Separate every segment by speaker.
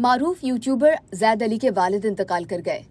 Speaker 1: मारूफ YouTuber Zaid Ali के वालिद इंतकाल कर गए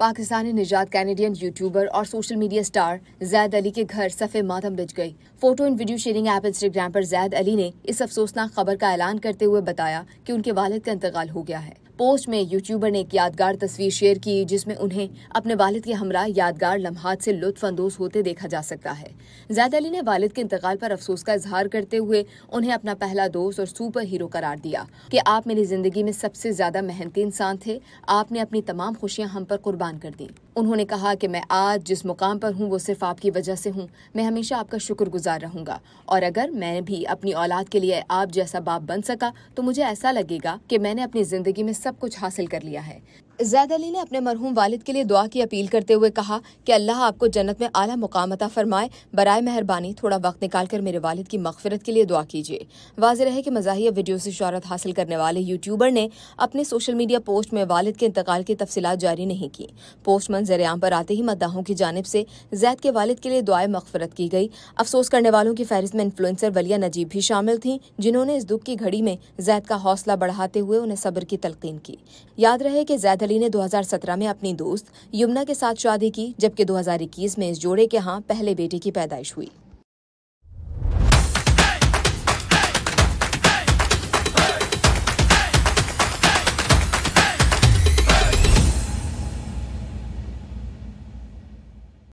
Speaker 1: पाकिस्तानी निजात कैनेडियन यूट्यूबर और social media star Zaid Ali के घर सफ़े मातम बिज गई photo and video sharing app Instagram पर जैद अली ने इस अफसोसनाक खबर का ऐलान करते हुए बताया कि उनके वालिद का इंतकाल हो गया है पोस्ट में यूट्यूबर ने एक यादगार तस्वीर शेयर की जिसमें उन्हें अपने वालिद के हमरा यादगार लम्हात से लुत्फानंदोज होते देखा जा सकता है जैद अली ने वालिद के इंतकाल पर अफसोस का इजहार करते हुए उन्हें अपना पहला दोस्त और सुपर हीरो करार दिया कि आप मेरी जिंदगी में सबसे ज्यादा मेहनती इंसान थे आपने अपनी तमाम खुशियाँ हम पर कुर्बान कर दी उन्होंने कहा कि मैं आज जिस मुकाम पर हूँ वो सिर्फ आपकी वजह से हूँ मैं हमेशा आपका शुक्रगुजार रहूंगा और अगर मैं भी अपनी औलाद के लिए आप जैसा बाप बन सका तो मुझे ऐसा लगेगा कि मैंने अपनी जिंदगी में सब कुछ हासिल कर लिया है जैद अली ने अपने मरहूम वालिद के लिए दुआ की अपील करते हुए कहा कि अल्लाह आपको जन्नत में आला मुकाम अता फरमाए बरए मेहरबानी थोड़ा वक्त निकाल कर मेरे वालिद की मगफरत के लिए दुआ कीजिए वाज रहे कि मजाहिया वीडियो से शहरत हासिल करने वाले यूट्यूबर ने अपने सोशल मीडिया पोस्ट में वालिद के इंतकाल की तफसीत जारी नहीं की पोस्ट मंजर पर आते ही मद्दाहों की जानब से जैद के वालिद के लिए दुआएं मगफरत की गई अफसोस करने वालों की फहरिस्त में इन्फ्लुंसर वलिया नजीब भी शामिल थी जिन्होंने इस दुख की घड़ी में जैद का हौसला बढ़ाते हुए उन्हें सब्र की तलकीन की याद रहे कि जैद अली ने 2017 में अपनी दोस्त यमुना के साथ शादी की जबकि 2021 में इस जोड़े के यहाँ पहले बेटे की पैदाइश हुई